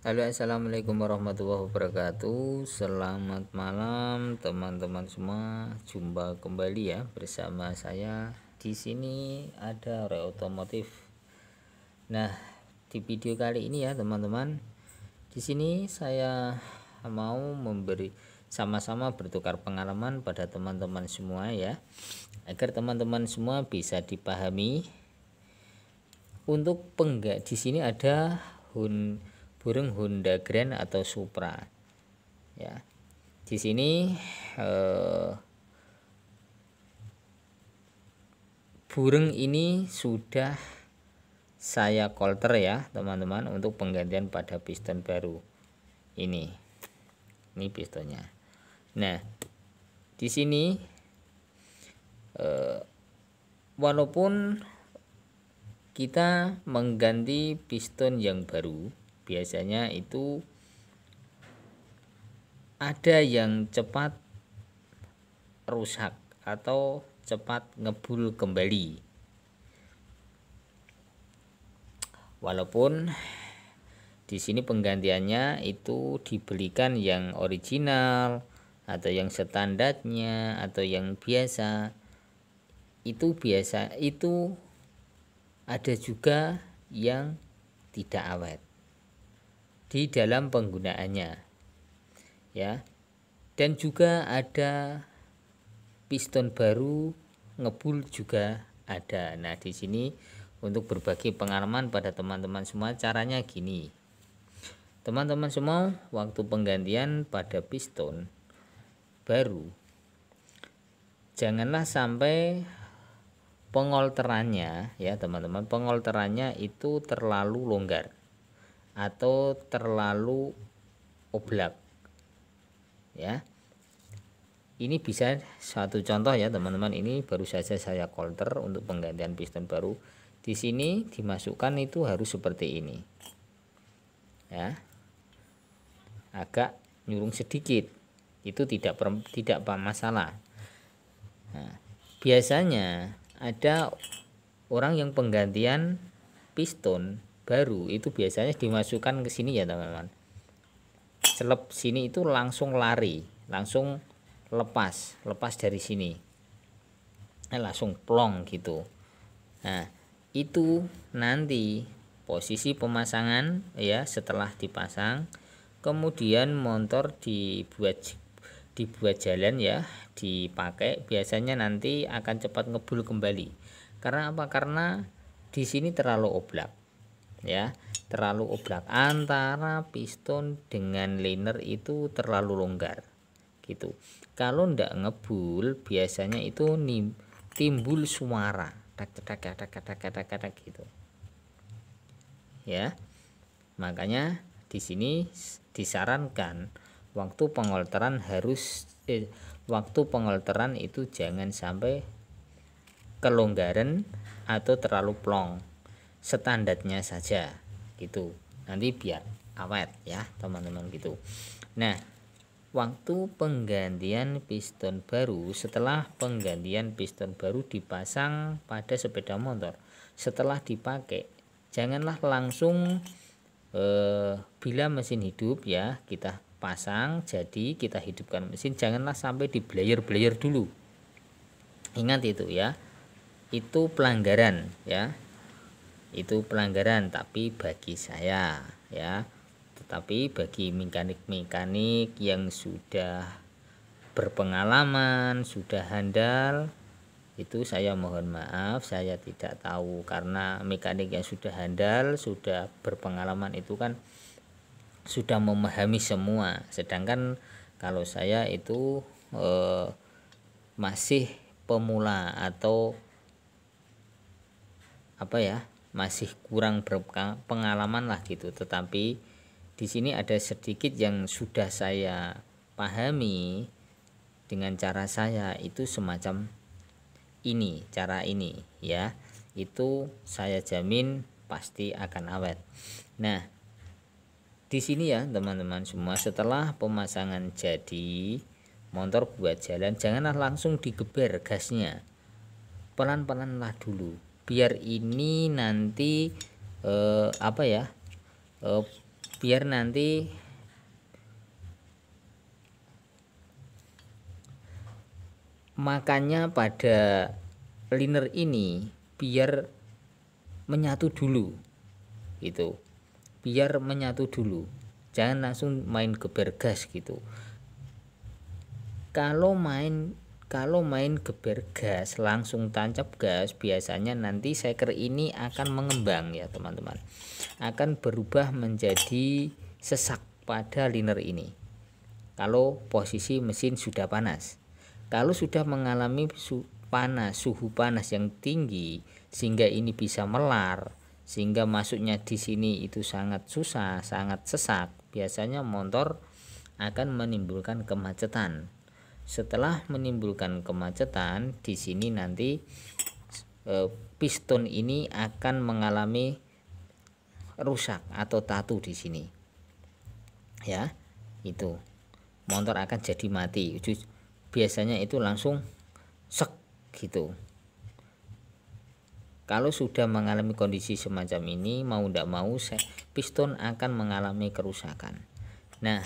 Halo assalamualaikum warahmatullahi wabarakatuh Selamat malam teman-teman semua Jumpa kembali ya bersama saya Di sini ada reotomotif Otomotif Nah di video kali ini ya teman-teman Di sini saya mau memberi sama-sama bertukar pengalaman pada teman-teman semua ya Agar teman-teman semua bisa dipahami Untuk penggak di sini ada hun burung Honda Grand atau Supra ya di sini eh, burung ini sudah saya kolter ya teman-teman untuk penggantian pada piston baru ini ini pistonnya nah di sini eh, walaupun kita mengganti piston yang baru biasanya itu ada yang cepat rusak atau cepat ngebul kembali walaupun di sini penggantiannya itu dibelikan yang original atau yang standarnya atau yang biasa itu biasa itu ada juga yang tidak awet di dalam penggunaannya. Ya. Dan juga ada piston baru ngebul juga ada. Nah, di sini untuk berbagi pengalaman pada teman-teman semua caranya gini. Teman-teman semua, waktu penggantian pada piston baru janganlah sampai pengolterannya ya teman-teman pengolterannya itu terlalu longgar atau terlalu oblak ya ini bisa satu contoh ya teman-teman ini baru saja saya kolter untuk penggantian piston baru di sini dimasukkan itu harus seperti ini ya agak nyurung sedikit itu tidak per, tidak masalah nah, biasanya ada orang yang penggantian piston baru itu biasanya dimasukkan ke sini ya teman-teman seleb sini itu langsung lari langsung lepas lepas dari sini nah, langsung plong gitu nah itu nanti posisi pemasangan ya setelah dipasang kemudian motor dibuat dibuat jalan ya dipakai biasanya nanti akan cepat ngebul kembali karena apa karena di sini terlalu oblak ya terlalu oblak antara piston dengan liner itu terlalu longgar gitu kalau ndak ngebul biasanya itu nim, timbul suara tak tak tak tak tak tak tak gitu ya makanya di sini disarankan waktu pengolteran harus eh, waktu pengolteran itu jangan sampai kelonggaran atau terlalu plong standarnya saja gitu nanti biar awet ya teman-teman gitu nah waktu penggantian piston baru setelah penggantian piston baru dipasang pada sepeda motor setelah dipakai janganlah langsung eh, bila mesin hidup ya kita pasang jadi kita hidupkan mesin janganlah sampai di blayer blayer dulu ingat itu ya itu pelanggaran ya itu pelanggaran tapi bagi saya ya tetapi bagi mekanik-mekanik yang sudah berpengalaman sudah handal itu saya mohon maaf saya tidak tahu karena mekanik yang sudah handal sudah berpengalaman itu kan sudah memahami semua sedangkan kalau saya itu eh, masih pemula atau apa ya masih kurang berpengalaman lah gitu tetapi di sini ada sedikit yang sudah saya pahami dengan cara saya itu semacam ini cara ini ya itu saya jamin pasti akan awet nah di sini ya teman-teman semua setelah pemasangan jadi motor buat jalan janganlah langsung digeber gasnya pelan-pelanlah dulu biar ini nanti eh, apa ya eh, biar nanti makannya pada liner ini biar menyatu dulu gitu biar menyatu dulu jangan langsung main geber gas gitu kalau main kalau main geber gas langsung tancap gas biasanya nanti seker ini akan mengembang ya teman-teman akan berubah menjadi sesak pada liner ini kalau posisi mesin sudah panas kalau sudah mengalami su panas suhu panas yang tinggi sehingga ini bisa melar sehingga masuknya di sini itu sangat susah sangat sesak biasanya motor akan menimbulkan kemacetan setelah menimbulkan kemacetan di sini nanti e, piston ini akan mengalami rusak atau tatu di sini ya itu motor akan jadi mati biasanya itu langsung sek gitu kalau sudah mengalami kondisi semacam ini mau tidak mau piston akan mengalami kerusakan nah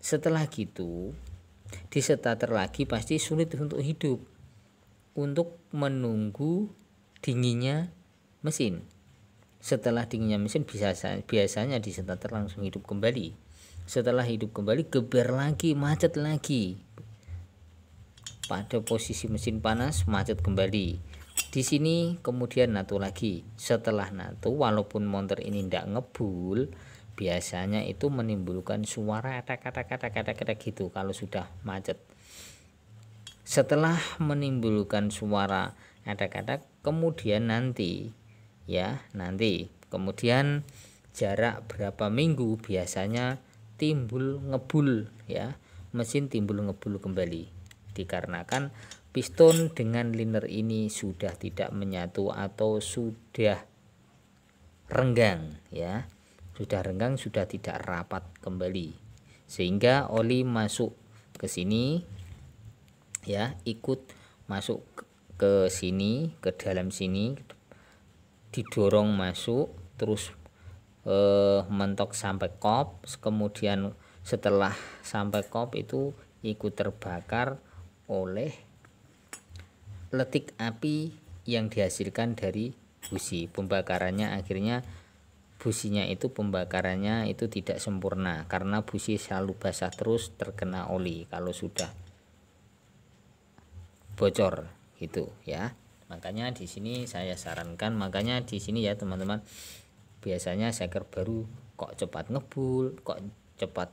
setelah gitu di starter lagi pasti sulit untuk hidup untuk menunggu dinginnya mesin setelah dinginnya mesin bisa biasanya di starter langsung hidup kembali setelah hidup kembali geber lagi macet lagi pada posisi mesin panas macet kembali di sini kemudian natu lagi setelah natu walaupun motor ini tidak ngebul biasanya itu menimbulkan suara kata-kata-kata-kata-kata gitu kalau sudah macet setelah menimbulkan suara kata-kata, kemudian nanti ya nanti kemudian jarak berapa minggu biasanya timbul ngebul ya mesin timbul ngebul kembali dikarenakan piston dengan liner ini sudah tidak menyatu atau sudah renggang ya sudah renggang sudah tidak rapat kembali sehingga oli masuk ke sini ya ikut masuk ke sini ke dalam sini didorong masuk terus eh, mentok sampai kop kemudian setelah sampai kop itu ikut terbakar oleh letik api yang dihasilkan dari busi pembakarannya akhirnya businya itu pembakarannya itu tidak sempurna karena busi selalu basah terus terkena oli kalau sudah bocor gitu ya makanya di sini saya sarankan makanya di sini ya teman-teman biasanya seker baru kok cepat ngebul kok cepat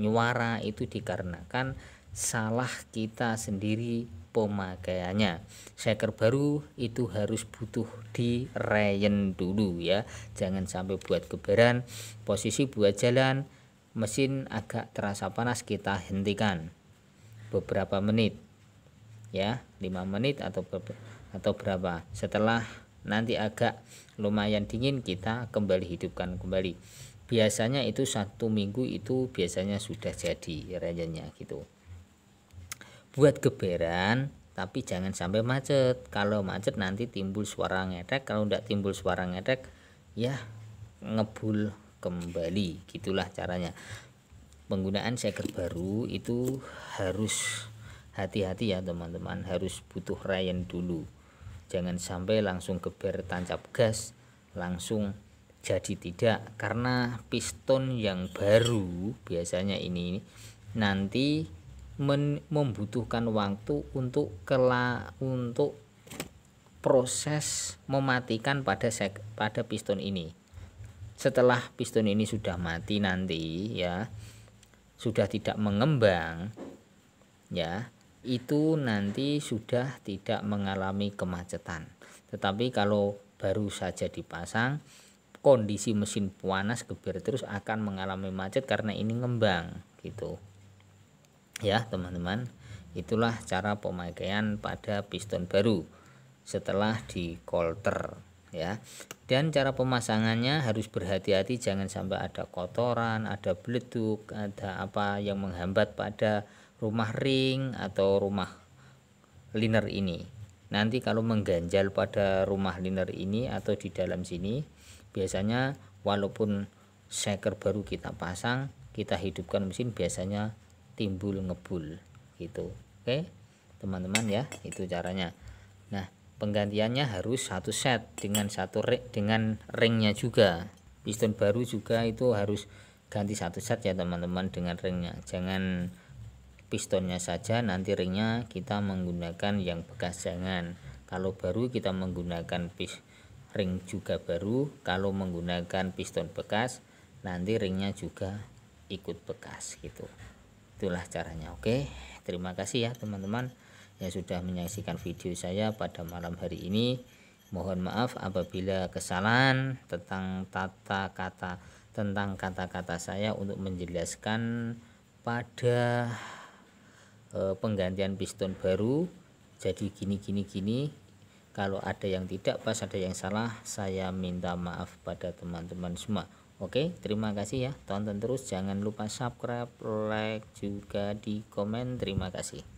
nyuara itu dikarenakan salah kita sendiri pemakaiannya shaker baru itu harus butuh di rayon dulu ya jangan sampai buat keberan. posisi buat jalan mesin agak terasa panas kita hentikan beberapa menit ya 5 menit atau atau berapa setelah nanti agak lumayan dingin kita kembali hidupkan kembali biasanya itu satu minggu itu biasanya sudah jadi rayonnya gitu buat geberan tapi jangan sampai macet kalau macet nanti timbul suara ngetek kalau tidak timbul suara ngetek ya ngebul kembali gitulah caranya penggunaan seger baru itu harus hati-hati ya teman-teman harus butuh ryan dulu jangan sampai langsung geber tancap gas langsung jadi tidak karena piston yang baru biasanya ini nanti membutuhkan waktu untuk kela untuk proses mematikan pada sek pada piston ini. Setelah piston ini sudah mati nanti ya sudah tidak mengembang ya itu nanti sudah tidak mengalami kemacetan. Tetapi kalau baru saja dipasang kondisi mesin panas geber terus akan mengalami macet karena ini ngembang gitu ya teman-teman itulah cara pemakaian pada piston baru setelah di kolter ya dan cara pemasangannya harus berhati-hati jangan sampai ada kotoran ada beleduk ada apa yang menghambat pada rumah ring atau rumah liner ini nanti kalau mengganjal pada rumah liner ini atau di dalam sini biasanya walaupun shaker baru kita pasang kita hidupkan mesin biasanya timbul ngebul gitu oke teman-teman ya itu caranya nah penggantiannya harus satu set dengan satu ring, dengan ringnya juga piston baru juga itu harus ganti satu set ya teman-teman dengan ringnya jangan pistonnya saja nanti ringnya kita menggunakan yang bekas jangan kalau baru kita menggunakan pis ring juga baru kalau menggunakan piston bekas nanti ringnya juga ikut bekas gitu itulah caranya oke terima kasih ya teman-teman yang sudah menyaksikan video saya pada malam hari ini mohon maaf apabila kesalahan tentang tata kata tentang kata-kata saya untuk menjelaskan pada e, penggantian piston baru jadi gini gini gini kalau ada yang tidak pas ada yang salah saya minta maaf pada teman-teman semua Oke, terima kasih ya. Tonton terus, jangan lupa subscribe, like, juga di komen. Terima kasih.